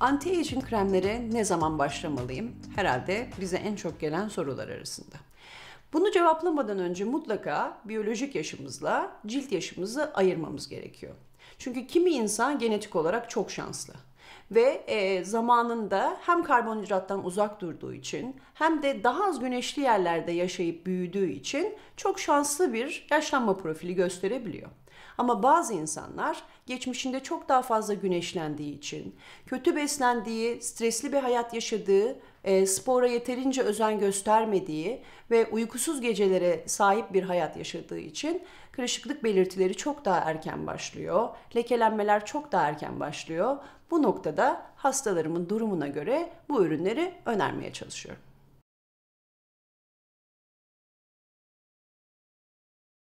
Anti-aging kremleri ne zaman başlamalıyım? Herhalde bize en çok gelen sorular arasında. Bunu cevaplamadan önce mutlaka biyolojik yaşımızla cilt yaşımızı ayırmamız gerekiyor. Çünkü kimi insan genetik olarak çok şanslı ve e, zamanında hem karbonhidrattan uzak durduğu için hem de daha az güneşli yerlerde yaşayıp büyüdüğü için çok şanslı bir yaşlanma profili gösterebiliyor. Ama bazı insanlar geçmişinde çok daha fazla güneşlendiği için, kötü beslendiği, stresli bir hayat yaşadığı e, spora yeterince özen göstermediği ve uykusuz gecelere sahip bir hayat yaşadığı için kırışıklık belirtileri çok daha erken başlıyor. Lekelenmeler çok daha erken başlıyor. Bu noktada hastalarımın durumuna göre bu ürünleri önermeye çalışıyorum.